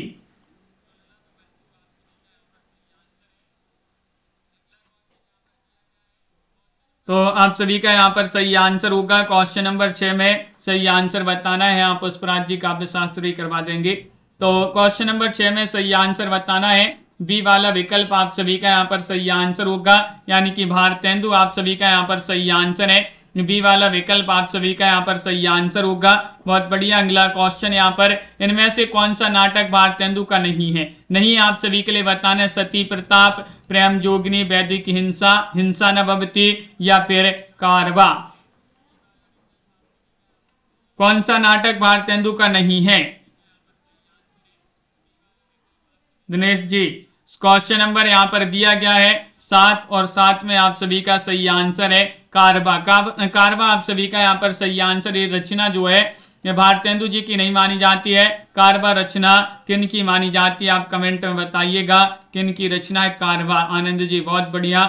तो आप सभी का यहाँ पर सही आंसर होगा क्वेश्चन नंबर छह में सही आंसर बताना है आप पुष्पराज जी काव्य शास्त्र भी करवा देंगे तो क्वेश्चन नंबर छह में सही आंसर बताना है बी वाला विकल्प आप सभी का यहाँ पर सही आंसर होगा यानी कि भारतेंदु आप सभी का यहाँ पर सही आंसर है बी वाला विकल्प आप सभी का यहाँ पर सही आंसर होगा बहुत बढ़िया अगला क्वेश्चन यहाँ पर इनमें से कौन सा नाटक भारतेंदु का नहीं है नहीं आप सभी के लिए बताना सती प्रताप प्रेम जोगिनी वैदिक हिंसा हिंसा न भवती या फिर कारवा कौन सा नाटक भारतेंदु का नहीं है दिनेश जी क्वेश्चन नंबर यहाँ पर दिया गया है सात और सात में आप सभी का सही आंसर है कारवा कारवा आप सभी का यहाँ पर सही आंसर है रचना जो है भारतेंदु जी की नहीं मानी जाती है कारवा रचना किन की मानी जाती है आप कमेंट में बताइएगा किन की रचना है कारवा आनंद जी बहुत बढ़िया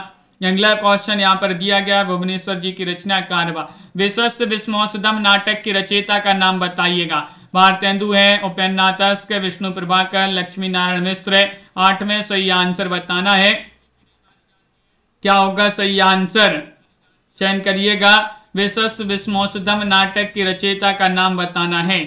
अगला क्वेश्चन यहाँ पर दिया गया भुवनेश्वर जी की रचना कारवा विश्वस्त विस्मोसदम नाटक की रचयिता का नाम बताइएगा भारतेंदु है उपेन्द्र विष्णु प्रभाकर लक्ष्मी नारायण मिश्र आठ में सही आंसर बताना है क्या होगा सही आंसर चयन करिएगा विशस विस्मोषधम नाटक की रचयिता का नाम बताना है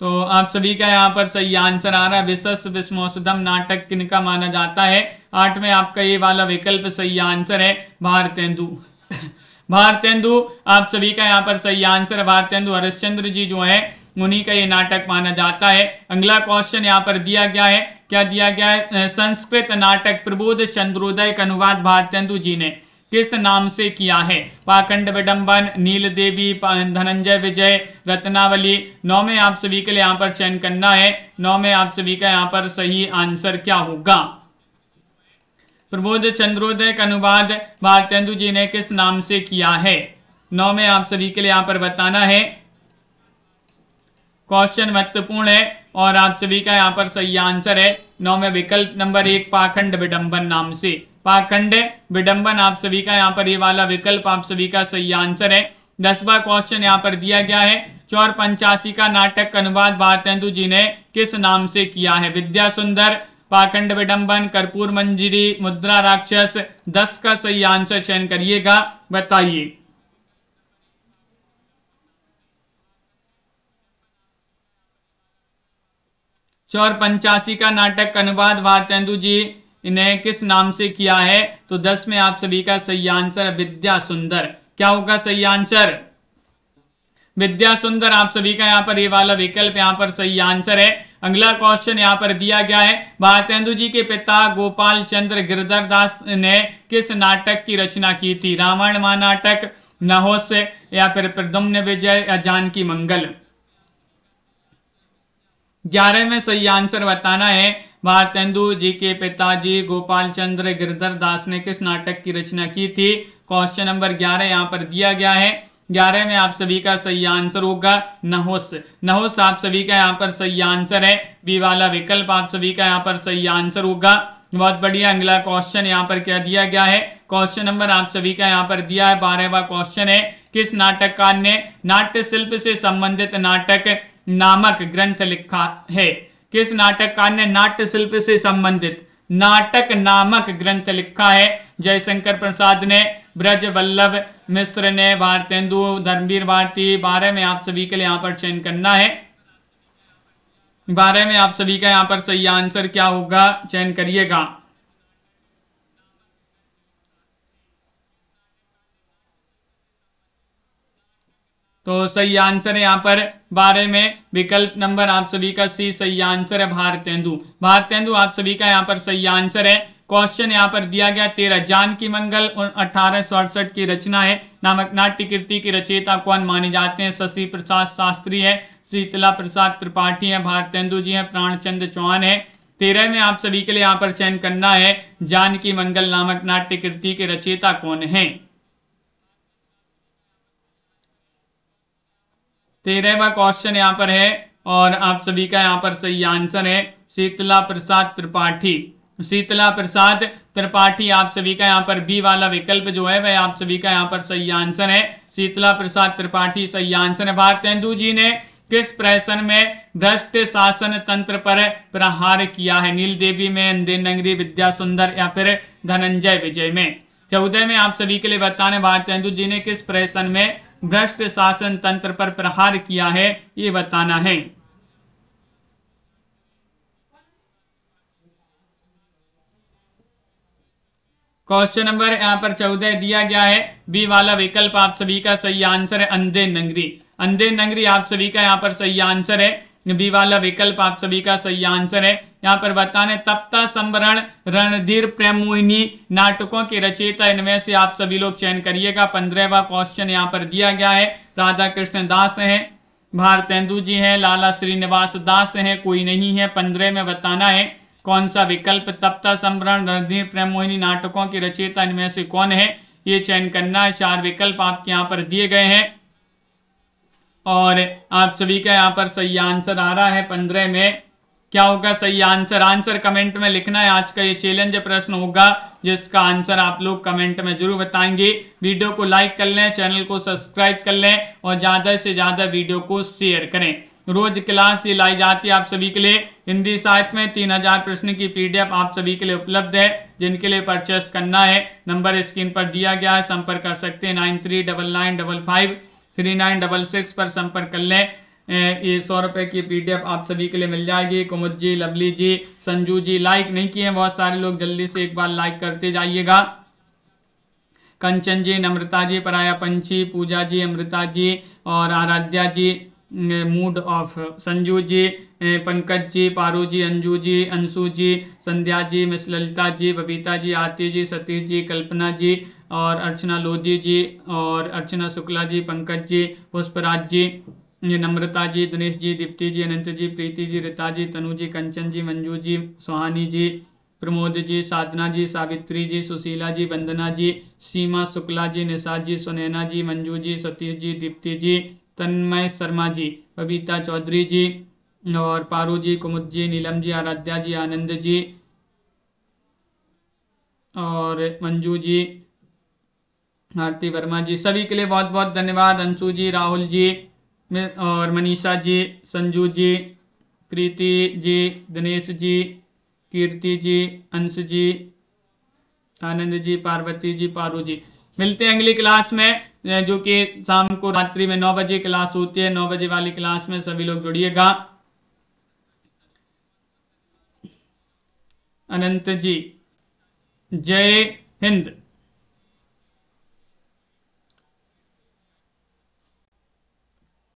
तो आप सभी का यहाँ पर सही आंसर आ रहा है विशस विस्मोषधम नाटक किन का माना जाता है आठ में आपका ये वाला विकल्प सही आंसर है भारतेंदु (laughs) भारतेंदु आप सभी का यहाँ पर सही आंसर भारतेंदु हरिश्चंद्र जी जो है मुनि का ये नाटक माना जाता है अगला क्वेश्चन यहाँ पर दिया गया है क्या दिया गया है संस्कृत नाटक प्रबोध चंद्रोदय का अनुवाद भारतेंदु जी ने किस नाम से किया है पाखंड विडम्बन नील देवी धनंजय विजय रत्नावली नौ में आप सभी के लिए यहाँ पर चयन करना है नौ में आप सभी का यहाँ पर सही आंसर क्या होगा प्रबोध चंद्रोदय का अनुवाद भारतेंदु जी ने किस नाम से किया है नौ में आप सभी के लिए यहाँ पर बताना है क्वेश्चन महत्वपूर्ण है और आप सभी का यहाँ पर सही आंसर है नौ में विकल्प नंबर एक पाखंड विडंबन नाम से पाखंड विडंबन आप सभी का यहाँ पर ये वाला विकल्प आप सभी का सही आंसर है दसवा क्वेश्चन यहाँ पर दिया गया है चौर पंचासी का नाटक अनुवाद भारतेंदु जी ने किस नाम से किया है विद्या सुंदर पाखंड विडंबन कर्पूर मंजिरी मुद्रा राक्षस दस का सही आंसर चयन करिएगा बताइए चौर पंचासी का नाटक अनुवाद भारतेंदु जी ने किस नाम से किया है तो दस में आप सभी का सही आंसर विद्या सुंदर क्या होगा सही आंसर विद्या सुंदर आप सभी का यहाँ पर ये वाला विकल्प यहाँ पर सही आंसर है अगला क्वेश्चन यहाँ पर दिया गया है भारतेंदु जी के पिता गोपाल चंद्र गिरधर दास ने किस नाटक की रचना की थी रावण महानाटक नहोस या फिर प्रदम्न विजय या जानकी मंगल ग्यारह में सही आंसर बताना है भारतेंदु जी के पिताजी गोपाल चंद्र गिरधर दास ने किस नाटक की रचना की थी क्वेश्चन नंबर ग्यारह यहाँ पर दिया गया है ग्यारह में आप सभी का सही आंसर होगा नहोस नहोस आप सभी का यहाँ पर सही आंसर है बी वाला विकल्प आप सभी का यहाँ पर सही आंसर होगा बहुत बढ़िया अगला क्वेश्चन यहाँ पर क्या दिया गया है क्वेश्चन नंबर आप सभी का यहाँ पर दिया है बारहवा क्वेश्चन है किस नाटककार ने नाट्य शिल्प से संबंधित नाटक नामक ग्रंथ लिखा है किस नाटककार ने नाट्य शिल्प से संबंधित नाटक नामक ग्रंथ लिखा है जयशंकर प्रसाद ने ब्रज वल्लभ मिश्र ने भारतेंदु धर्मवीर भारती बारे में आप सभी के लिए यहां पर चयन करना है बारे में आप सभी का यहां पर सही आंसर क्या होगा चयन करिएगा तो सही आंसर है यहाँ पर बारह में विकल्प नंबर आप सभी का सी सही आंसर है भारतेंदु भारतेंदु आप सभी का यहाँ पर सही आंसर है क्वेश्चन यहाँ पर दिया गया तेरह जान की मंगल और अठारह की रचना है नामक नाट्य कृति की रचयिता कौन माने जाते हैं शशि प्रसाद शास्त्री है शीतला प्रसाद त्रिपाठी है भारत तेंदु जी है प्राणचंद चौहान है तेरह में आप सभी के लिए यहाँ पर चयन करना है जान की मंगल नामक नाट्य कृति के रचयिता कौन है तेरहवा तो क्वेश्चन यहाँ पर है और आप सभी का यहाँ पर सही आंसर है शीतला प्रसाद त्रिपाठी शीतला प्रसाद त्रिपाठी आप सभी का यहाँ पर बी वाला विकल्प जो है वह आप सभी का यहाँ पर सही आंसर है शीतला प्रसाद त्रिपाठी सही आंसर है तेंदु जी ने किस प्रश्न में भ्रष्ट शासन तंत्र पर प्रहार किया है नील देवी में अंधे नगरी विद्या सुंदर या फिर धनंजय विजय में चौदह में आप सभी के लिए बताने भारतेंदु जी ने किस प्रश्न में भ्रष्ट शासन तंत्र पर प्रहार किया है ये बताना है क्वेश्चन नंबर यहाँ पर चौदह दिया गया है बी वाला विकल्प आप सभी का सही आंसर है अंधे नंगरी अंधे नंगरी आप सभी का यहाँ पर सही आंसर है बी वाला विकल्प आप सभी का सही आंसर है यहाँ पर बताने तप्ता संवरण रणधीर प्रेमोहिनी नाटकों के रचयिता इनमें से आप सभी लोग चयन करिएगा पंद्रहवा क्वेश्चन यहाँ पर दिया गया है राधा कृष्ण दास है भारतेंदु जी हैं लाला श्रीनिवास दास हैं कोई नहीं है पंद्रह में बताना है कौन सा विकल्प तप्ता संवरण रणधीर प्रेमोहिनी नाटकों की रचयिता इनमें से कौन है ये चयन करना है चार विकल्प आपके यहाँ पर दिए गए हैं और आप सभी का यहाँ पर सही आंसर आ रहा है पंद्रह में क्या होगा सही आंसर आंसर कमेंट में लिखना है आज का ये चैलेंज प्रश्न होगा जिसका आंसर आप लोग कमेंट में जरूर बताएंगे वीडियो को लाइक कर लें चैनल को सब्सक्राइब कर लें और ज़्यादा से ज़्यादा वीडियो को शेयर करें रोज क्लास ये लाई जाती है आप सभी के लिए हिंदी साहित्य में तीन हजार प्रश्न की पीडीएफ आप सभी के लिए उपलब्ध है जिनके लिए परचेस करना है नंबर स्क्रीन पर दिया गया है संपर्क कर सकते हैं nine three double nine double five three nine double six पर संपर्क कर लें ये सौ रुपये की पीडीएफ आप सभी के लिए मिल जाएगी कुमुद जी लवली जी संजू जी लाइक नहीं किए बहुत सारे लोग जल्दी से एक बार लाइक करते जाइएगा कंचन जी नम्रता जी पराया पंछी पूजा जी अमृता जी और Aaradhya ji mood off Sanju ji Pankaj ji Paru ji Anju ji Anshu ji Sandhya ji Miss Lalita ji Babita ji Aarti ji Satish ji Kalpana ji और अर्चना लोधी जी और अर्चना शुक्ला जी पंकज जी पुष्पराज जी नम्रता जी दिनेश जी दीप्ति जी अनंत जी प्रीति जी रिता जी तनु जी कंचन जी मंजू जी सुहानी जी प्रमोद जी साधना जी सावित्री जी सुशीला जी वंदना जी सीमा शुक्ला जी निशा जी सुनैना जी मंजू जी सतीश जी दीप्ति जी तन्मय शर्मा जी बबीता चौधरी जी और पारू जी कुमुद जी नीलम जी आराध्या जी आनंद जी और मंजू जी आरती वर्मा जी सभी के लिए बहुत बहुत धन्यवाद अंशु जी राहुल जी और मनीषा जी संजू जी प्रीति जी दिनेश जी कीर्ति जी अंश जी आनंद जी पार्वती जी पारू जी मिलते हैं अगली क्लास में जो कि शाम को रात्रि में नौ बजे क्लास होती है नौ बजे वाली क्लास में सभी लोग जुड़िएगा अनंत जी जय हिंद